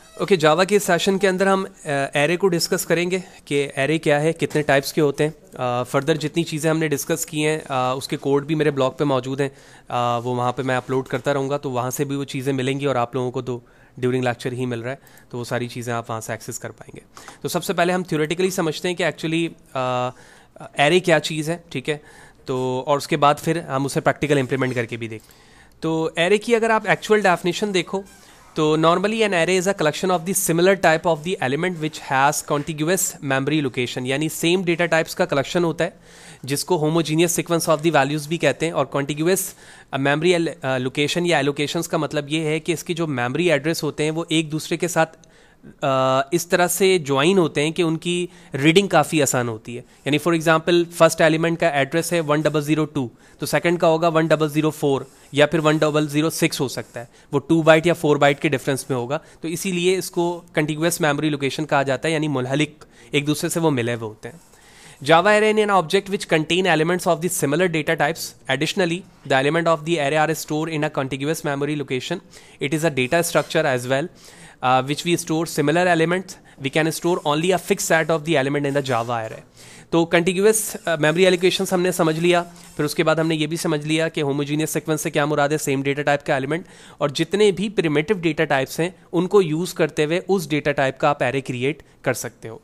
okay okay, जावा के session के अंदर हम एरे को डिस्कस करेंगे कि एरे क्या है कितने टाइप्स के होते हैं फर्दर जितनी चीज़ें हमने डिस्कस की हैं उसके कोड भी मेरे ब्लॉग पे मौजूद हैं वो वहाँ पे मैं अपलोड करता रहूँगा तो वहाँ से भी वो चीज़ें मिलेंगी और आप लोगों को तो ड्यूरिंग लेक्चर ही मिल रहा है तो वो सारी चीज़ें आप वहाँ से एक्सेस कर पाएंगे तो सबसे पहले हम थ्योरेटिकली समझते हैं कि एक्चुअली एरे क्या चीज़ है ठीक है तो और उसके बाद फिर हम उसे प्रैक्टिकल इम्प्लीमेंट करके भी देखें तो एरे की अगर आप एक्चुअल डेफिनेशन देखो तो normally an array is a collection of the similar type of the element which has contiguous memory location यानी सेम डेटा टाइप्स का कलेक्शन होता है जिसको homogeneous sequence of the values भी कहते हैं और कॉन्टिग्यूस मेमरी लोकेशन या एलोकेशन का मतलब ये है कि इसकी जो मेमरी एड्रेस होते हैं वो एक दूसरे के साथ इस तरह से ज्वाइन होते हैं कि उनकी रीडिंग काफ़ी आसान होती है यानी फॉर एग्जांपल फर्स्ट एलिमेंट का एड्रेस है वन डबल ज़ीरो टू तो सेकंड का होगा वन डबल ज़ीरो फोर या फिर वन डबल ज़ीरो सिक्स हो सकता है वो टू बाइट या फोर बाइट के डिफरेंस में होगा तो इसीलिए इसको कंटिग्यूस मेमोरी लोकेशन कहा जाता है यानी मुलहलिक एक दूसरे से वो मिले हुए होते हैं Java array in an object which contain elements of the similar data types additionally the element of the array are store in a contiguous memory location it is a data structure as well uh, which we store similar elements we can store only a fixed set of the element in the java array तो contiguous memory allocation हमने समझ लिया फिर उसके बाद हमने ये भी समझ लिया कि होमोजीनियस सीक्वेंस से क्या मुराद है सेम डेटा टाइप का एलिमेंट और जितने भी प्रिमेटिव डेटा टाइप्स हैं उनको यूज़ करते हुए उस डेटा टाइप का आप एरे क्रिएट कर सकते हो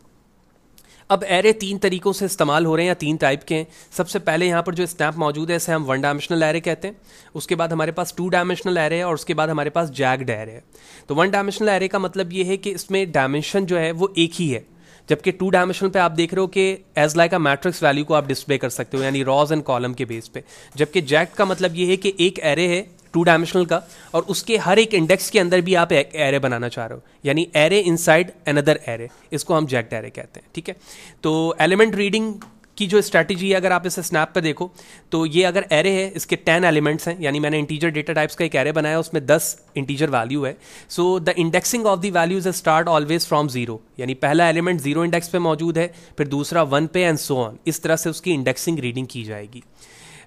अब एरे तीन तरीकों से इस्तेमाल हो रहे हैं या तीन टाइप के हैं सबसे पहले यहाँ पर जो स्नैप मौजूद है इसे हम वन डायमेंशनल एरे कहते हैं उसके बाद हमारे पास टू डायमेंशनल एरे है और उसके बाद हमारे पास जैग्ड एरे है तो वन डायमेंशनल एरे का मतलब ये है कि इसमें डायमेंशन जो है वो एक ही है जबकि टू डायमेंशन पे आप देख रहे हो कि as like a matrix value को आप डिस्प्ले कर सकते हो यानी रॉज एंड कॉलम के बेस पे जबकि जैक का मतलब ये है कि एक एरे है टू डायमेंशनल का और उसके हर एक इंडेक्स के अंदर भी आप एक एरे बनाना चाह रहे हो यानी एरे इनसाइड अनदर एरे इसको हम जैक्ट एरे कहते हैं ठीक है तो एलिमेंट रीडिंग की जो स्ट्रैटेजी है अगर आप इसे स्नैप पर देखो तो ये अगर एरे है इसके टेन एलिमेंट्स हैं यानी मैंने इंटीजर डेटा टाइप्स का एक एरे बनाया उसमें दस इंटीजर वैल्यू है so the indexing of the values start always from zero यानी पहला एलिमेंट जीरो इंडेक्स पे मौजूद है फिर दूसरा वन पे एंड सो ऑन इस तरह से उसकी इंडेक्सिंग रीडिंग की जाएगी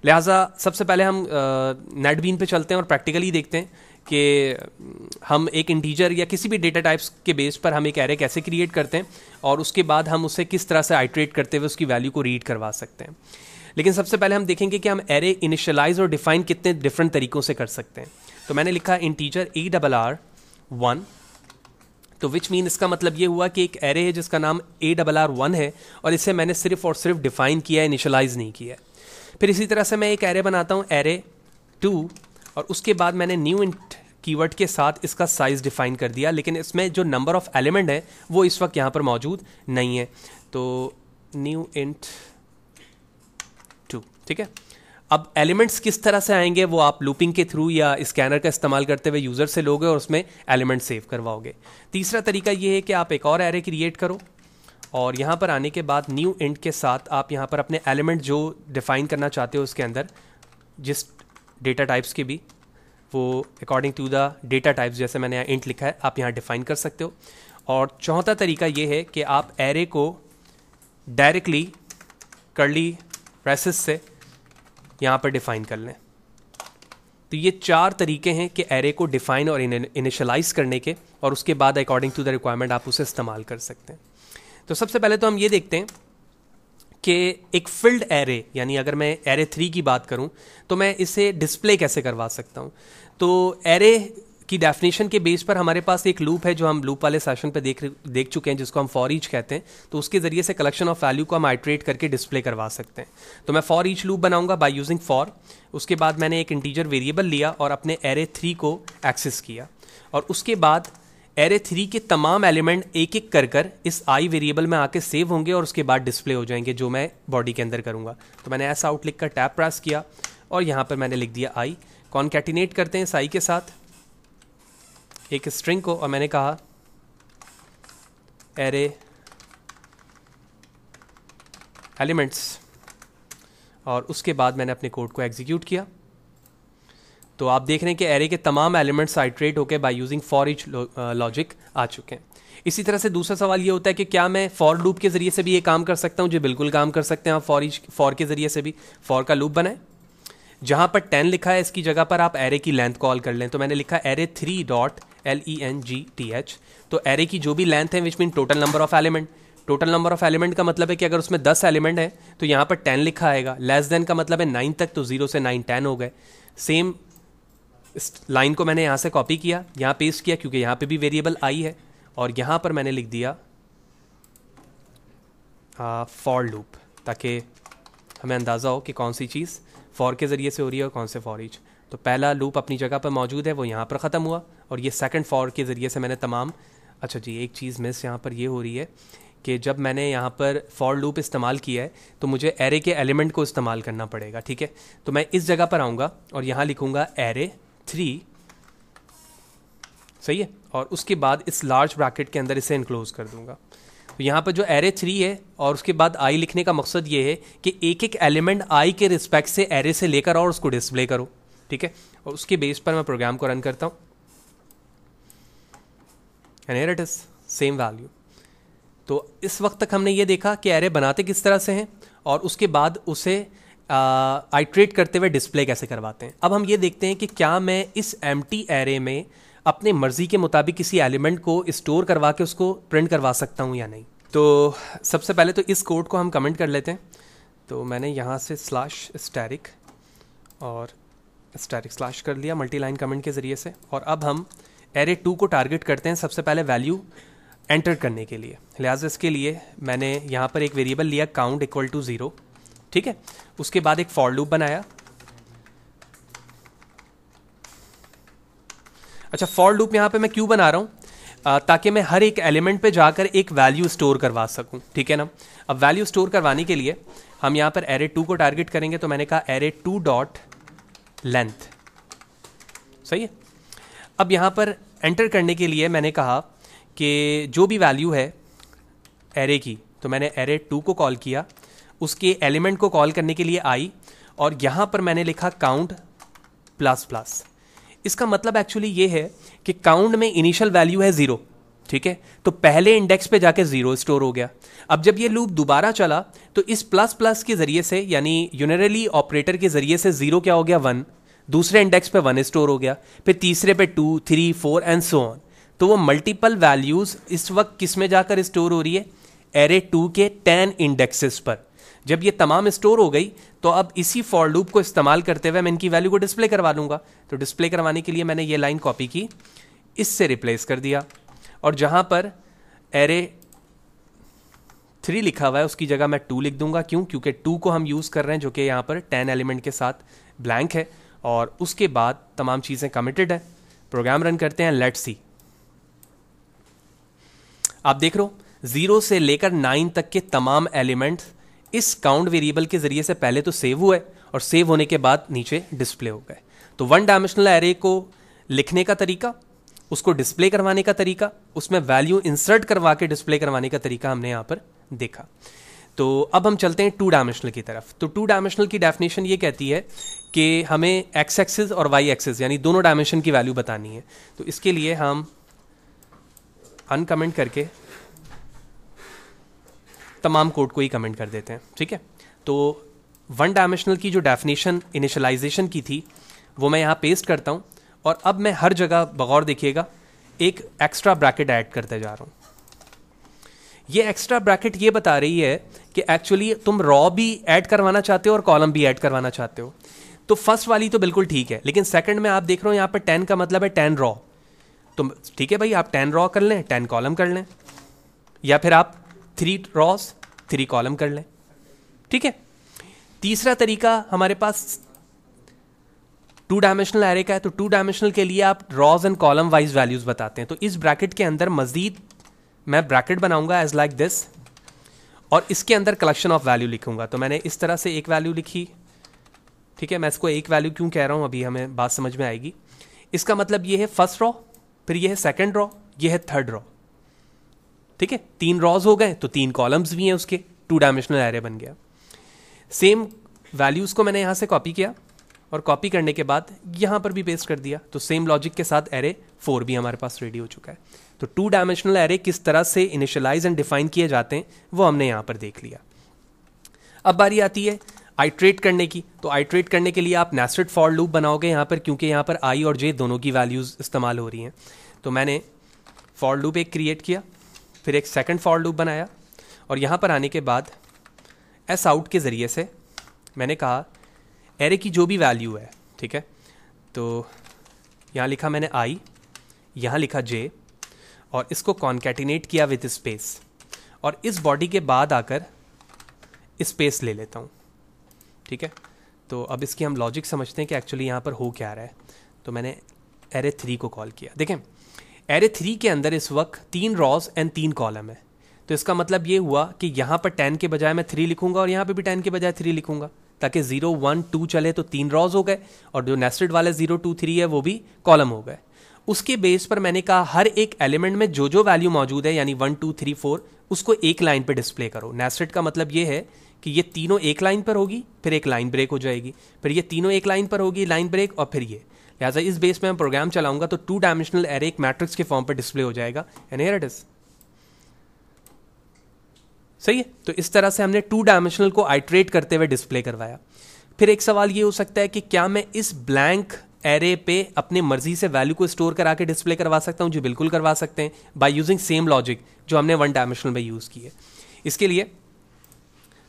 लिहाजा सबसे पहले हम नेटबीन पे चलते हैं और प्रैक्टिकली देखते हैं कि हम एक इंटीजर या किसी भी डेटा टाइप्स के बेस पर हम एक एरे कैसे क्रिएट करते हैं और उसके बाद हम उसे किस तरह से आइट्रेट करते हुए उसकी वैल्यू को रीड करवा सकते हैं लेकिन सबसे पहले हम देखेंगे कि हम एरे इनिशलाइज और डिफाइन कितने डिफरेंट तरीकों से कर सकते हैं तो मैंने लिखा integer A double R one तो विच मीन इसका मतलब ये हुआ कि एक एरे है जिसका नाम ए डबल आर वन है और इसे मैंने सिर्फ और सिर्फ डिफाइन किया है इनिशलाइज नहीं किया है फिर इसी तरह से मैं एक एरे बनाता हूँ एरे टू और उसके बाद मैंने न्यू इंट कीवर्ड के साथ इसका साइज़ डिफाइन कर दिया लेकिन इसमें जो नंबर ऑफ़ एलिमेंट है वो इस वक्त यहाँ पर मौजूद नहीं है तो न्यू इंट टू ठीक है अब एलिमेंट्स किस तरह से आएंगे वो आप लूपिंग के थ्रू या स्कैनर का इस्तेमाल करते हुए यूज़र से लोगे और उसमें एलिमेंट सेव करवाओगे तीसरा तरीका ये है कि आप एक और एरे क्रिएट करो और यहाँ पर आने के बाद न्यू इंट के साथ आप यहाँ पर अपने एलिमेंट जो डिफाइन करना चाहते हो उसके अंदर जिस डेटा टाइप्स के भी वो according to the data types जैसे मैंने यहाँ इंट लिखा है आप यहाँ डिफाइन कर सकते हो और चौथा तरीका ये है कि आप एरे को डायरेक्टली करली प्रेसिस से यहाँ पर डिफाइन कर लें तो ये चार तरीके हैं कि एरे को डिफाइन और इनिशलाइज करने के और उसके बाद अकॉर्डिंग टू द रिक्वायरमेंट आप उसे इस्तेमाल कर सकते हैं तो सबसे पहले तो हम ये देखते हैं कि एक फिल्ड एरे यानी अगर मैं एरे थ्री की बात करूं तो मैं इसे डिस्प्ले कैसे करवा सकता हूं तो एरे की डेफिनेशन के बेस पर हमारे पास एक लूप है जो हम लूप वाले सेशन पे देख देख चुके हैं जिसको हम फॉर ईच कहते हैं तो उसके ज़रिए से कलेक्शन ऑफ वैल्यू को हम आइट्रेट करके डिस्प्ले करवा सकते हैं तो मैं फॉर ईच लूप बनाऊंगा बाय यूजिंग फॉर उसके बाद मैंने एक इंटीजर वेरिएबल लिया और अपने एरे थ्री को एक्सेस किया और उसके बाद एरे थ्री के तमाम एलिमेंट एक एक कर कर इस आई वेरिएबल में आके सेव होंगे और उसके बाद डिस्प्ले हो जाएंगे जो मैं बॉडी के अंदर करूंगा तो मैंने ऐसा आउट लिख कर टैप प्रास किया और यहां पर मैंने लिख दिया आई कॉन्कैटिनेट करते हैं इस आई के साथ एक स्ट्रिंग को और मैंने कहा एरे एलिमेंट्स और उसके बाद मैंने अपने कोड को एग्जीक्यूट किया तो आप देख रहे हैं कि एरे के तमाम एलिमेंट्स साइट्रेट होकर by using for each logic आ चुके हैं इसी तरह से दूसरा सवाल ये होता है कि क्या मैं फॉर लूप के जरिए से भी ये काम कर सकता हूँ जी बिल्कुल काम कर सकते हैं आप फॉर इच फॉर के जरिए से भी फॉर का लूप बनाएं जहाँ पर टेन लिखा है इसकी जगह पर आप एरे की लेंथ कॉल कर लें तो मैंने लिखा array three dot L E N G T H तो एरे की जो भी लेंथ है which mean total number of element total number of element का मतलब है कि अगर उसमें दस एलिमेंट है तो यहाँ पर टेन लिखा आएगा लेस देन का मतलब है नाइन तक तो जीरो से नाइन टेन हो गए सेम इस लाइन को मैंने यहाँ से कॉपी किया यहाँ पेस्ट किया क्योंकि यहाँ पे भी वेरिएबल आई है और यहाँ पर मैंने लिख दिया फॉर लूप ताकि हमें अंदाज़ा हो कि कौन सी चीज़ फॉर के ज़रिए से हो रही है और कौन से फॉर ईच तो पहला लूप अपनी जगह पर मौजूद है वो यहाँ पर ख़त्म हुआ और ये सेकंड फॉर के ज़रिए से मैंने तमाम अच्छा जी एक चीज़ मिस यहाँ पर ये हो रही है कि जब मैंने यहाँ पर फॉर लूप इस्तेमाल किया है तो मुझे एरे के एलिमेंट को इस्तेमाल करना पड़ेगा ठीक है तो मैं इस जगह पर आऊँगा और यहाँ लिखूँगा एरे थ्री सही है और उसके बाद इस लार्ज ब्रैकेट के अंदर इसे इनक्लोज कर दूंगा तो यहाँ पर जो एरे थ्री है और उसके बाद आई लिखने का मकसद ये है कि एक एक एलिमेंट आई के रिस्पेक्ट से एरे से लेकर और उसको डिस्प्ले करो ठीक है और उसके बेस पर मैं प्रोग्राम को रन करता हूँ and it is same value तो इस वक्त तक हमने ये देखा कि एरे बनाते किस तरह से हैं और उसके बाद उसे आइट्रेट करते हुए डिस्प्ले कैसे करवाते हैं अब हम ये देखते हैं कि क्या मैं इस एम एरे में अपने मर्ज़ी के मुताबिक किसी एलिमेंट को स्टोर करवा के उसको प्रिंट करवा सकता हूँ या नहीं तो सबसे पहले तो इस कोड को हम कमेंट कर लेते हैं तो मैंने यहाँ से स्लैश स्टैरिक और स्टैरिक स्लैश कर लिया मल्टी लाइन कमेंट के ज़रिए से और अब हम एरे टू को टारगेट करते हैं सबसे पहले वैल्यू एंटर करने के लिए लिहाजा इसके लिए मैंने यहाँ पर एक वेरिएबल लिया काउंट इक्वल टू ज़ीरो ठीक है उसके बाद एक फॉर लूप बनाया अच्छा फॉर लूप यहां पे मैं क्यों बना रहा हूं ताकि मैं हर एक एलिमेंट पे जाकर एक वैल्यू स्टोर करवा सकूं ठीक है ना अब वैल्यू स्टोर करवाने के लिए हम यहां पर एरे टू को टारगेट करेंगे तो मैंने कहा एरे टू डॉट लेंथ सही है अब यहां पर एंटर करने के लिए मैंने कहा कि जो भी वैल्यू है एरे की तो मैंने एरे टू को कॉल किया उसके एलिमेंट को कॉल करने के लिए आई और यहां पर मैंने लिखा काउंट प्लस प्लस इसका मतलब एक्चुअली ये है कि काउंट में इनिशियल वैल्यू है ज़ीरो ठीक है तो पहले इंडेक्स पे जाके ज़ीरो स्टोर हो गया अब जब ये लूप दोबारा चला तो इस प्लस प्लस के ज़रिए से यानी यूनरली ऑपरेटर के ज़रिए से ज़ीरो क्या हो गया वन दूसरे इंडेक्स पे वन स्टोर हो गया फिर तीसरे पे two three four and so on तो वो मल्टीपल वैल्यूज़ इस वक्त किस में जाकर स्टोर हो रही है एरे टू के टेन इंडेक्सेस पर जब ये तमाम स्टोर हो गई तो अब इसी फॉर लूप को इस्तेमाल करते हुए मैं इनकी वैल्यू को डिस्प्ले करवा लूंगा तो डिस्प्ले करवाने के लिए मैंने ये लाइन कॉपी की इससे रिप्लेस कर दिया और जहां पर एरे थ्री लिखा हुआ है उसकी जगह मैं टू लिख दूंगा क्यों क्योंकि टू को हम यूज़ कर रहे हैं जो कि यहाँ पर टेन एलिमेंट के साथ ब्लैंक है और उसके बाद तमाम चीज़ें कमिटेड है प्रोग्राम रन करते हैं लेट सी आप देख रहे हो जीरो से लेकर नाइन तक के तमाम एलिमेंट्स इस काउंट वेरिएबल के जरिए से पहले तो सेव हुआ है और सेव होने के बाद नीचे डिस्प्ले हो गए तो वन डायमेंशनल एरे को लिखने का तरीका उसको डिस्प्ले करवाने का तरीका उसमें वैल्यू इंसर्ट करवा के डिस्प्ले करवाने का तरीका हमने यहाँ पर देखा तो अब हम चलते हैं टू डायमेंशनल की तरफ तो टू डायमेंशनल की डेफिनेशन ये कहती है कि हमें एक्स एक्सिस और वाई एक्सिस यानी दोनों डायमेंशन की वैल्यू बतानी है तो इसके लिए हम अनकमेंट करके तमाम कोड को ही कमेंट कर देते हैं ठीक है तो वन डायमेंशनल की जो डेफिनेशन इनिशलाइजेशन की थी वो मैं यहाँ पेस्ट करता हूँ और अब मैं हर जगह बगौर देखिएगा एक एक्स्ट्रा ब्रैकेट ऐड करते जा रहा हूँ ये एक्स्ट्रा ब्रैकेट ये बता रही है कि एक्चुअली तुम रॉ भी ऐड करवाना चाहते हो और कॉलम भी ऐड करवाना चाहते हो तो फर्स्ट वाली तो बिल्कुल ठीक है लेकिन सेकंड में आप देख रहे हो यहाँ पर टेन का मतलब है टेन रॉ तो ठीक है भाई आप टेन रॉ कर लें टेन कॉलम कर लें या फिर आप थ्री रॉस थ्री कॉलम कर लें ठीक है तीसरा तरीका हमारे पास टू डायमेंशनल एरे का है तो टू डायमेंशनल के लिए आप rows and column wise values बताते हैं तो इस ब्रैकेट के अंदर मजीद मैं ब्रैकेट बनाऊंगा एज लाइक दिस और इसके अंदर कलेक्शन ऑफ वैल्यू लिखूंगा तो मैंने इस तरह से एक वैल्यू लिखी ठीक है मैं इसको एक वैल्यू क्यों कह रहा हूं अभी हमें बात समझ में आएगी इसका मतलब ये है फर्स्ट रॉ फिर यह है सेकेंड रॉ यह है थर्ड रॉ ठीक है तीन रॉज हो गए तो तीन कॉलम्स भी हैं उसके टू डायमेंशनल एरे बन गया सेम वैल्यूज़ को मैंने यहां से कॉपी किया और कॉपी करने के बाद यहां पर भी पेस्ट कर दिया तो सेम लॉजिक के साथ एरे फोर भी हमारे पास रेडी हो चुका है तो टू डायमेंशनल एरे किस तरह से इनिशलाइज एंड डिफाइन किए जाते हैं वो हमने यहां पर देख लिया अब बारी आती है आइट्रेट करने की तो आइट्रेट करने के लिए आप नेस्टेड फॉर लूप बनाओगे यहाँ पर क्योंकि यहाँ पर आई और जे दोनों की वैल्यूज़ इस्तेमाल हो रही हैं तो मैंने फॉर लूप एक क्रिएट किया फिर एक सेकंड फॉर लूप बनाया और यहाँ पर आने के बाद एस आउट के ज़रिए से मैंने कहा एरे की जो भी वैल्यू है ठीक है तो यहाँ लिखा मैंने आई यहाँ लिखा जे और इसको कॉन्केटिनेट किया विथ स्पेस और इस बॉडी के बाद आकर स्पेस ले लेता हूँ ठीक है तो अब इसकी हम लॉजिक समझते हैं कि एक्चुअली यहाँ पर हो क्या रहा है तो मैंने एरे थ्री को कॉल किया देखें एरे थ्री के अंदर इस वक्त तीन रॉज एंड तीन कॉलम है तो इसका मतलब ये हुआ कि यहाँ पर टेन के बजाय मैं थ्री लिखूंगा और यहाँ पे भी टेन के बजाय थ्री लिखूंगा ताकि जीरो वन टू चले तो तीन रॉज हो गए और जो नेस्टेड वाले जीरो टू थ्री है वो भी कॉलम हो गए उसके बेस पर मैंने कहा हर एक एलिमेंट में जो जो वैल्यू मौजूद है यानी वन टू थ्री फोर उसको एक लाइन पर डिस्प्ले करो नेस्टेड का मतलब ये है कि ये तीनों एक लाइन पर होगी फिर एक लाइन ब्रेक हो जाएगी फिर ये तीनों एक लाइन पर होगी लाइन ब्रेक और फिर ये लिहाजा इस बेस में मैं प्रोग्राम चलाऊंगा तो टू डायमेंशनल एरे एक मैट्रिक्स के फॉर्म पर डिस्प्ले हो जाएगा एन एयर इट इज़ सही है तो इस तरह से हमने टू डायमेंशनल को आइट्रेट करते हुए डिस्प्ले करवाया फिर एक सवाल ये हो सकता है कि क्या मैं इस ब्लैंक एरे पे अपने मर्जी से वैल्यू को स्टोर करा के डिस्प्ले करवा सकता हूँ जी बिल्कुल करवा सकते हैं बाय यूजिंग सेम लॉजिक जो हमने वन डायमेंशनल में यूज़ की है इसके लिए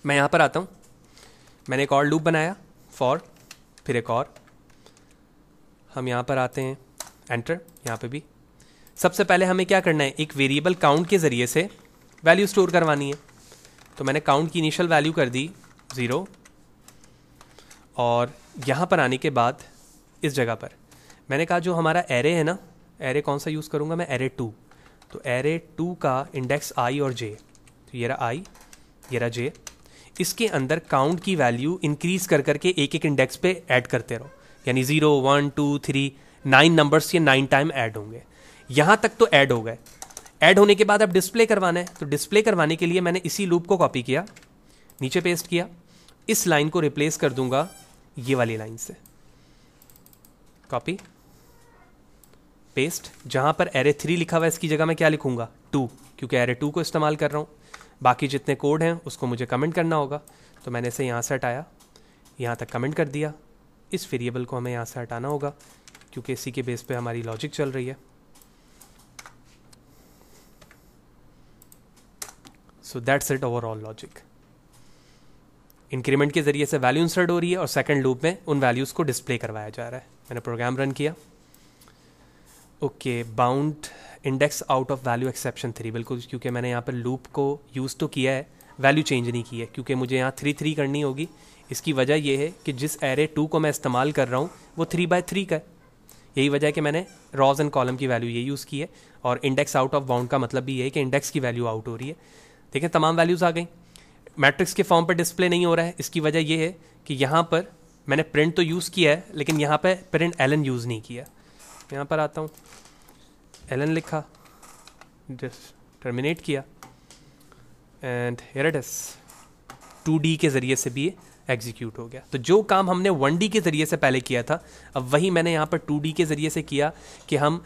मैं यहाँ पर आता हूँ मैंने एक और लूप बनाया फॉर फिर एक और हम यहाँ पर आते हैं एंटर यहाँ पे भी सबसे पहले हमें क्या करना है एक वेरिएबल काउंट के ज़रिए से वैल्यू स्टोर करवानी है तो मैंने काउंट की इनिशियल वैल्यू कर दी ज़ीरो और यहाँ पर आने के बाद इस जगह पर मैंने कहा जो हमारा एरे है ना एरे कौन सा यूज़ करूँगा मैं एरे टू तो एरे टू का इंडेक्स आई और जे तो ये रहा आई ये रहा जे इसके अंदर काउंट की वैल्यू इंक्रीज़ कर करके एक एक इंडेक्स पे ऐड करते रहो यानी zero one two three nine numbers ये नाइन टाइम ऐड होंगे यहाँ तक तो ऐड हो गए ऐड होने के बाद अब डिस्प्ले करवाना है तो डिस्प्ले करवाने के लिए मैंने इसी लूप को कॉपी किया नीचे पेस्ट किया इस लाइन को रिप्लेस कर दूंगा ये वाली लाइन से कॉपी पेस्ट जहां पर एरे थ्री लिखा हुआ है इसकी जगह मैं क्या लिखूंगा टू क्योंकि एरे टू को इस्तेमाल कर रहा हूं बाकी जितने कोड हैं उसको मुझे कमेंट करना होगा तो मैंने इसे यहां से हटाया यहां तक कमेंट कर दिया इस वेरिएबल को हमें यहाँ से हटाना होगा क्योंकि इसी के बेस पे हमारी लॉजिक चल रही है so that's it overall logic increment के जरिए से वैल्यू इंसर्ट हो रही है और सेकंड लूप में उन वैल्यूज़ को डिस्प्ले करवाया जा रहा है मैंने प्रोग्राम रन किया okay bound index out of value exception three बिल्कुल क्योंकि मैंने यहाँ पर लूप को यूज़ तो किया है वैल्यू चेंज नहीं की है क्योंकि मुझे यहाँ थ्री थ्री करनी होगी इसकी वजह यह है कि जिस एरे टू को मैं इस्तेमाल कर रहा हूँ वो थ्री बाय थ्री का है यही वजह है कि मैंने रॉज एंड कॉलम की वैल्यू ये यूज़ की है और इंडेक्स आउट ऑफ बाउंड का मतलब भी ये है कि इंडेक्स की वैल्यू आउट हो रही है देखें तमाम वैल्यूज़ आ गई मैट्रिक्स के फॉर्म पर डिस्प्ले नहीं हो रहा है इसकी वजह यह है कि यहाँ पर मैंने प्रिंट तो यूज़ किया है लेकिन यहाँ पर प्रिंट एलन यूज़ नहीं किया यहाँ पर आता हूँ एलन लिखा टर्मिनेट किया एंड हेयर टू डी के ज़रिए से भी एग्जीक्यूट हो गया तो जो काम हमने वन डी के ज़रिए से पहले किया था अब वही मैंने यहाँ पर टू डी के ज़रिए से किया कि हम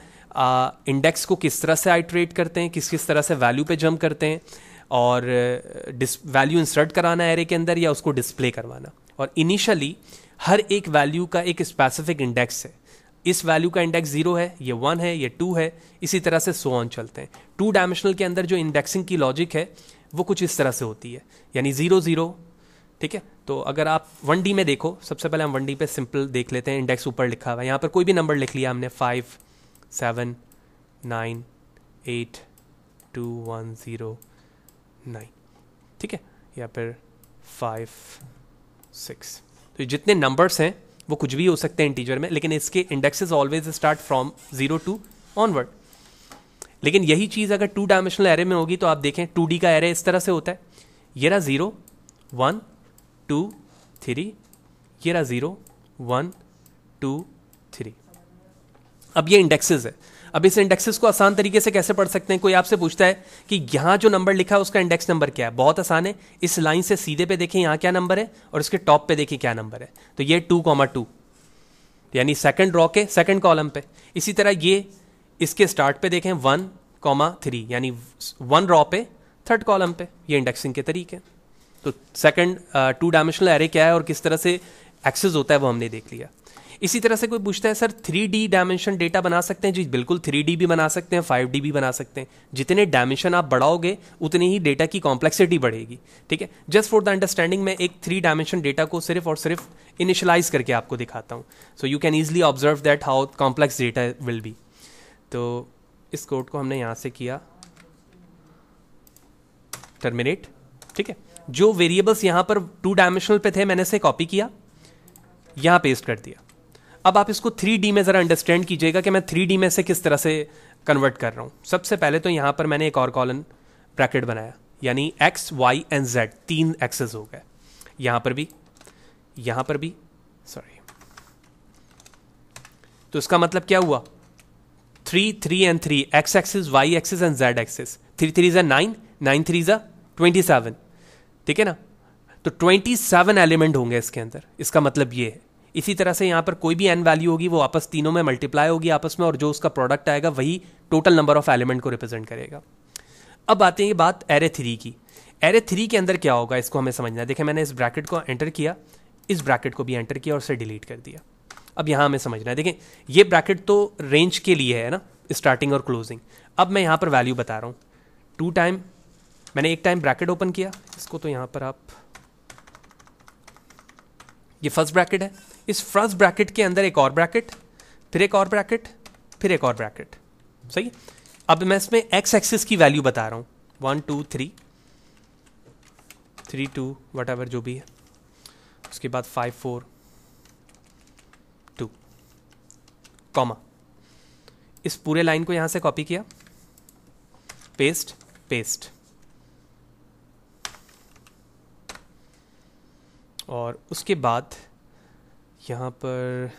इंडेक्स को किस तरह से आइट्रेट करते हैं किस किस तरह से वैल्यू पे जंप करते हैं और डिस वैल्यू इंसर्ट कराना एरे के अंदर या उसको डिस्प्ले करवाना और इनिशियली हर एक वैल्यू का एक स्पेसिफिक इंडेक्स है इस वैल्यू का इंडेक्स जीरो है ये वन है ये टू है इसी तरह से सो ऑन चलते हैं टू डायमेंशनल के अंदर जो इंडेक्सिंग की लॉजिक है वो कुछ इस तरह से होती है यानी ज़ीरो ज़ीरो ठीक है तो अगर आप वन डी में देखो सबसे पहले हम वन डी पे सिंपल देख लेते हैं इंडेक्स ऊपर लिखा हुआ है यहाँ पर कोई भी नंबर लिख लिया हमने five seven nine eight two one zero nine ठीक है या फिर फाइव सिक्स तो जितने नंबर्स हैं वो कुछ भी हो सकते हैं इंटीजर में लेकिन इसके indexes always start from zero to onward लेकिन यही चीज़ अगर टू डायमेंशनल एरे में होगी तो आप देखें टू डी का एरे इस तरह से होता है ये रहा ज़ीरो वन टू थ्री ये रहा ज़ीरो वन टू थ्री अब ये इंडेक्सेस है अब इस इंडेक्सेस को आसान तरीके से कैसे पढ़ सकते हैं कोई आपसे पूछता है कि यहां जो नंबर लिखा है उसका इंडेक्स नंबर क्या है बहुत आसान है इस लाइन से सीधे पे देखें यहां क्या नंबर है और इसके टॉप पे देखें क्या नंबर है तो ये टू कॉमा टू यानी सेकंड रॉ के सेकंड कॉलम पे इसी तरह ये इसके स्टार्ट पे देखें वन कॉमा थ्री यानी वन रॉ पे थर्ड कॉलम पे ये इंडेक्सिंग के तरीके तो सेकंड टू डायमेंशनल एरे क्या है और किस तरह से एक्सेस होता है वो हमने देख लिया इसी तरह से कोई पूछता है sir three D dimension data बना सकते हैं जी बिल्कुल थ्री डी भी बना सकते हैं फाइव डी भी बना सकते हैं जितने डायमेंशन आप बढ़ाओगे उतनी ही डेटा की कॉम्प्लेक्सिटी बढ़ेगी ठीक है जस्ट फॉर द अंडरस्टैंडिंग मैं एक थ्री डायमेंशन डेटा को सिर्फ और सिर्फ इनिशलाइज करके आपको दिखाता हूँ so you can easily observe that how complex data will be तो इस कोड को हमने यहाँ से किया टर्मिनेट ठीक है जो वेरिएबल्स यहां पर टू डायमेंशनल पे थे मैंने इसे कॉपी किया यहां पेस्ट कर दिया अब आप इसको थ्री डी में ज़रा अंडरस्टैंड कीजिएगा कि मैं थ्री डी में से किस तरह से कन्वर्ट कर रहा हूं सबसे पहले तो यहां पर मैंने एक और कॉलन ब्रैकेट बनाया यानी एक्स वाई एंड जेड तीन एक्सेस हो गए यहां पर भी यहां पर भी सॉरी तो इसका मतलब क्या हुआ three three and three X axis Y axes and Z axes three three जै नाइन नाइन थ्री जै ट्वेंटी सेवन ठीक है ना तो 27 एलिमेंट होंगे इसके अंदर इसका मतलब ये है इसी तरह से यहाँ पर कोई भी एन वैल्यू होगी वो आपस तीनों में मल्टीप्लाई होगी आपस में और जो उसका प्रोडक्ट आएगा वही टोटल नंबर ऑफ एलिमेंट को रिप्रेजेंट करेगा अब आते हैं बात एरे थ्री की एरे थ्री के अंदर क्या होगा इसको हमें समझना है देखिए मैंने इस ब्रैकेट को एंटर किया इस ब्रैकेट को भी एंटर किया और उसे डिलीट कर दिया अब यहां हमें समझना है देखें ये ब्रैकेट तो रेंज के लिए है ना स्टार्टिंग और क्लोजिंग अब मैं यहाँ पर वैल्यू बता रहा हूँ टू टाइम मैंने एक टाइम ब्रैकेट ओपन किया इसको तो यहाँ पर आप ये फर्स्ट ब्रैकेट है इस फर्स्ट ब्रैकेट के अंदर एक और ब्रैकेट फिर एक और ब्रैकेट फिर एक और ब्रैकेट सही अब मैं इसमें एक्स एक्सिस की वैल्यू बता रहा हूँ one two three three two वट जो भी है उसके बाद फाइव फोर टू कॉमा इस पूरे लाइन को यहाँ से कॉपी किया पेस्ट पेस्ट और उसके बाद यहाँ पर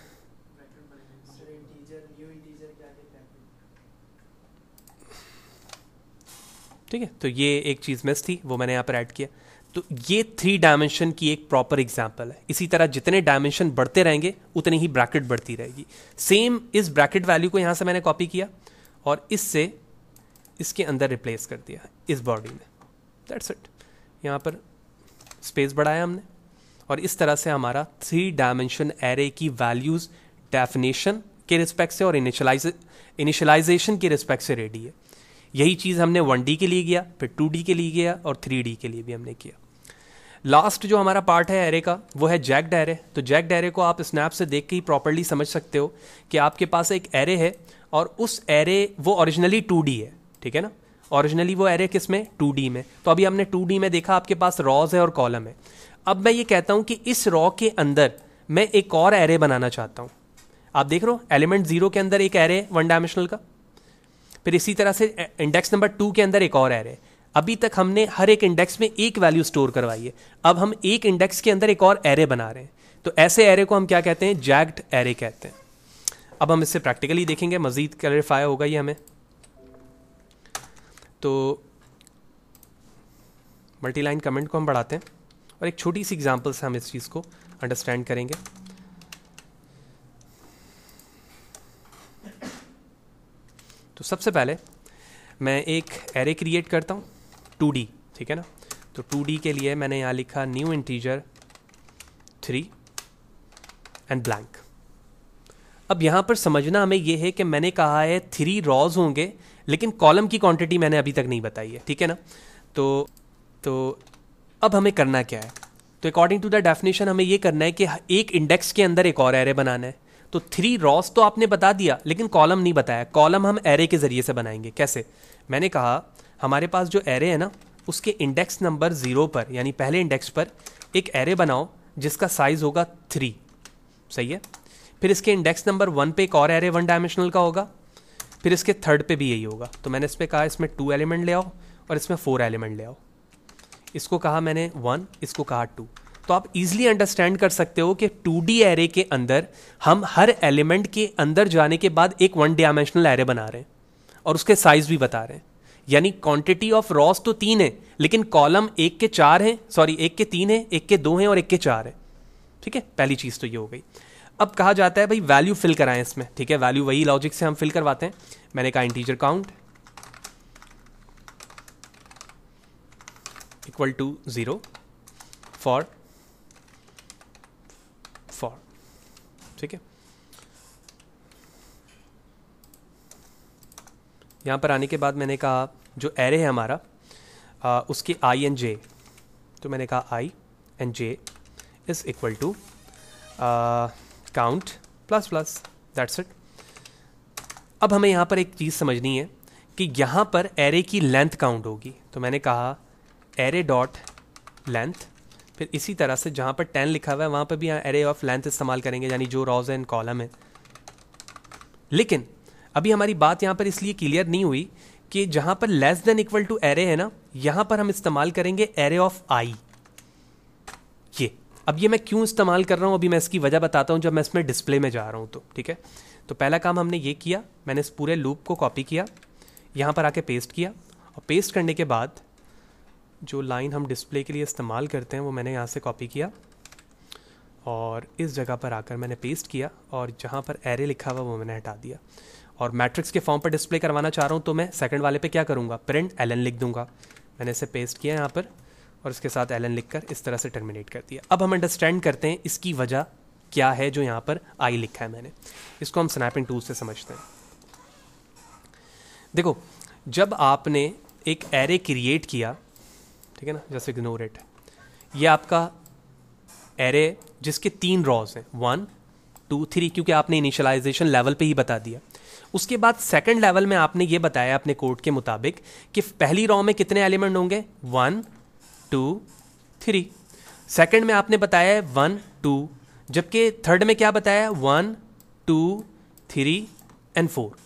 ठीक है तो ये एक चीज़ मिस थी वो मैंने यहाँ पर ऐड किया तो ये थ्री डायमेंशन की एक प्रॉपर एग्जाम्पल है इसी तरह जितने डायमेंशन बढ़ते रहेंगे उतनी ही ब्रैकेट बढ़ती रहेगी सेम इस ब्रैकेट वैल्यू को यहाँ से मैंने कॉपी किया और इससे इसके अंदर रिप्लेस कर दिया इस बॉडी में दैट्स इट यहाँ पर स्पेस बढ़ाया हमने और इस तरह से हमारा थ्री डायमेंशन एरे की वैल्यूज़ डेफिनेशन के रिस्पेक्ट से और इनिशलाइज इनिशलाइजेशन के रिस्पेक्ट से रेडी है यही चीज़ हमने वन डी के लिए किया फिर टू डी के लिए किया और थ्री डी के लिए भी हमने किया लास्ट जो हमारा पार्ट है एरे का वो है जैक डायरे तो जैक डायरे को आप स्नैप से देख के ही प्रॉपरली समझ सकते हो कि आपके पास एक एरे है और उस एरे वो ओरिजिनली टू है ठीक है ना ओरिजिनली वो एरे किस में टू में तो अभी हमने टू में देखा आपके पास रॉज है और कॉलम है अब मैं ये कहता हूं कि इस रॉ के अंदर मैं एक और एरे बनाना चाहता हूं आप देख रहे हो एलिमेंट जीरो के अंदर एक एरे वन डायमेंशनल का फिर इसी तरह से इंडेक्स नंबर टू के अंदर एक और एरे अभी तक हमने हर एक इंडेक्स में एक वैल्यू स्टोर करवाई है अब हम एक इंडेक्स के अंदर एक और एरे बना रहे हैं तो ऐसे एरे को हम क्या कहते हैं जैग्ड एरे कहते हैं अब हम इससे प्रैक्टिकली देखेंगे मजीद क्लैरिफाई होगा ये हमें तो मल्टीलाइन कमेंट को हम बढ़ाते हैं और एक छोटी सी एग्जाम्पल से हम इस चीज़ को अंडरस्टैंड करेंगे तो सबसे पहले मैं एक एरे क्रिएट करता हूँ टू ठीक है ना तो टू के लिए मैंने यहाँ लिखा new integer three and blank अब यहाँ पर समझना हमें यह है कि मैंने कहा है थ्री रॉज होंगे लेकिन कॉलम की क्वांटिटी मैंने अभी तक नहीं बताई है ठीक है ना तो तो अब हमें करना क्या है तो अकॉर्डिंग टू द डेफिनेशन हमें ये करना है कि एक इंडेक्स के अंदर एक और एरे बनाना है तो थ्री रॉस तो आपने बता दिया लेकिन कॉलम नहीं बताया कॉलम हम एरे के ज़रिए से बनाएंगे कैसे मैंने कहा हमारे पास जो एरे है ना उसके इंडेक्स नंबर ज़ीरो पर यानी पहले इंडेक्स पर एक एरे बनाओ जिसका साइज़ होगा थ्री सही है फिर इसके इंडेक्स नंबर वन पे एक और एरे वन डायमेंशनल का होगा फिर इसके थर्ड पे भी यही होगा तो मैंने इस पर कहा इसमें टू एलिमेंट ले आओ और इसमें फोर एलिमेंट ले आओ इसको कहा मैंने वन इसको कहा टू तो आप इजीली अंडरस्टैंड कर सकते हो कि टू डी एरे के अंदर हम हर एलिमेंट के अंदर जाने के बाद एक वन डायमेंशनल एरे बना रहे हैं और उसके साइज भी बता रहे हैं यानी क्वांटिटी ऑफ रॉस तो तीन है लेकिन कॉलम एक के चार हैं सॉरी एक के तीन है एक के दो हैं और एक के चार है ठीक है पहली चीज़ तो ये हो गई अब कहा जाता है भाई वैल्यू फिल कराएं इसमें ठीक है वैल्यू वही लॉजिक से हम फिल करवाते हैं मैंने कहा integer count equal to 0 for for ठीक है यहाँ पर आने के बाद मैंने कहा जो एरे है हमारा आ, उसके आई एंड जे तो मैंने कहा I and J is equal to count plus plus that's it अब हमें यहाँ पर एक चीज़ समझनी है कि यहाँ पर एरे की लेंथ काउंट होगी तो मैंने कहा एरे डॉट लेंथ फिर इसी तरह से जहाँ पर टेन लिखा हुआ है वहाँ पर भी एरे ऑफ लेंथ इस्तेमाल करेंगे यानी जो रॉज एंड कॉलम है लेकिन अभी हमारी बात यहाँ पर इसलिए क्लियर नहीं हुई कि जहाँ पर less than equal to array है ना यहाँ पर हम इस्तेमाल करेंगे एरे ऑफ आई ये अब ये मैं क्यों इस्तेमाल कर रहा हूँ अभी मैं इसकी वजह बताता हूँ जब मैं इसमें डिस्प्ले में जा रहा हूँ तो ठीक है तो पहला काम हमने ये किया मैंने इस पूरे लूप को कॉपी किया यहाँ पर आके पेस्ट किया और पेस्ट करने के बाद जो लाइन हम डिस्प्ले के लिए इस्तेमाल करते हैं वो मैंने यहाँ से कॉपी किया और इस जगह पर आकर मैंने पेस्ट किया और जहाँ पर एरे लिखा हुआ वो मैंने हटा दिया और मैट्रिक्स के फॉर्म पर डिस्प्ले करवाना चाह रहा हूँ तो मैं सेकंड वाले पे क्या करूँगा प्रिंट एल लिख दूँगा मैंने इसे पेस्ट किया यहाँ पर और इसके साथ एल लिखकर इस तरह से टर्मिनेट कर दिया अब हम अंडरस्टैंड करते हैं इसकी वजह क्या है जो यहाँ पर आई लिखा है मैंने इसको हम स्नैपिंग टूल से समझते हैं देखो जब आपने एक एरे क्रिएट किया ठीक है ना जस्ट इग्नोर इट ये आपका एरे जिसके तीन रॉज हैं वन टू थ्री क्योंकि आपने इनिशलाइजेशन लेवल पे ही बता दिया उसके बाद सेकंड लेवल में आपने ये बताया अपने कोड के मुताबिक कि पहली रॉ में कितने एलिमेंट होंगे वन टू थ्री सेकंड में आपने बताया वन टू जबकि थर्ड में क्या बताया one two three and four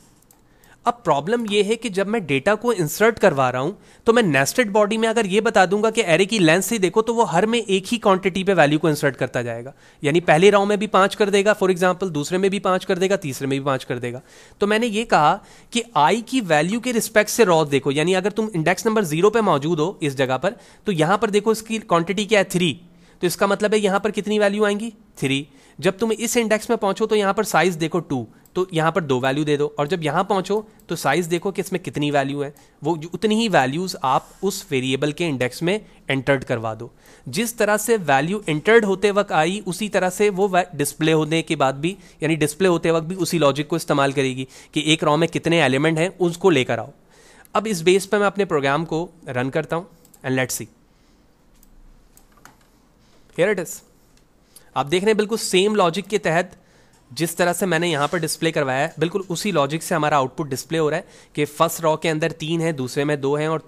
अब प्रॉब्लम यह है कि जब मैं डेटा को इंसर्ट करवा रहा हूं तो मैं नेस्टेड बॉडी में अगर ये बता दूंगा कि एरे की लेंथ से देखो तो वो हर में एक ही क्वांटिटी पे वैल्यू को इंसर्ट करता जाएगा यानी पहले राउंड में भी पांच कर देगा फॉर एग्जाम्पल दूसरे में भी पांच कर देगा तीसरे में भी पांच कर देगा तो मैंने ये कहा कि आई की वैल्यू के रिस्पेक्ट से रॉ देखो यानी अगर तुम इंडेक्स नंबर जीरो पर मौजूद हो इस जगह पर तो यहां पर देखो इसकी क्वांटिटी क्या है थ्री तो इसका मतलब है यहाँ पर कितनी वैल्यू आएंगी थ्री जब तुम इस इंडेक्स में पहुंचो तो यहाँ पर साइज देखो टू तो यहाँ पर दो वैल्यू दे दो और जब यहाँ पहुंचो तो साइज देखो कि इसमें कितनी वैल्यू है वो उतनी ही वैल्यूज आप उस वेरिएबल के इंडेक्स में एंटर्ड करवा दो जिस तरह से वैल्यू एंटर्ड होते वक्त आई उसी तरह से वो डिस्प्ले होने के बाद भी यानी डिस्प्ले होते वक्त भी उसी लॉजिक को इस्तेमाल करेगी कि एक रॉ में कितने एलिमेंट हैं उसको लेकर आओ अब इस बेस पर मैं अपने प्रोग्राम को रन करता हूँ and let's see here it is आप देख रहे हैं बिल्कुल सेम लॉजिक के तहत जिस तरह से मैंने यहां पर डिस्प्ले करवाया है बिल्कुल उसी लॉजिक से हमारा आउटपुट डिस्प्ले हो रहा है कि फर्स्ट रॉ के अंदर तीन है दूसरे में दो हैं और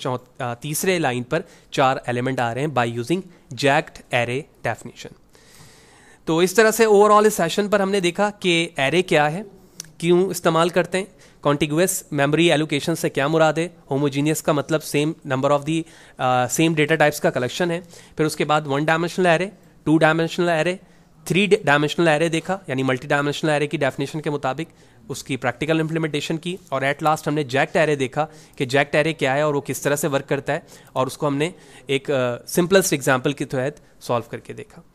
तीसरे लाइन पर चार एलिमेंट आ रहे हैं by using jagged array definition तो इस तरह से ओवरऑल इस सेशन पर हमने देखा कि एरे क्या है क्यों इस्तेमाल करते हैं कॉन्टिगुअस मेमोरी एलोकेशन से क्या मुराद है होमोजीनियस का मतलब same number of the same data types का कलेक्शन है फिर उसके बाद one dimensional array two dimensional array three dimensional array देखा यानी मल्टी डायमेंशनल एरे की डेफिनेशन के मुताबिक उसकी प्रैक्टिकल इंप्लीमेंटेशन की और एट लास्ट हमने जैक्ट एरे देखा कि जैक्ट एरे क्या है और वो किस तरह से वर्क करता है और उसको हमने एक सिंपलेस्ट एग्जाम्पल के तहत सॉल्व करके देखा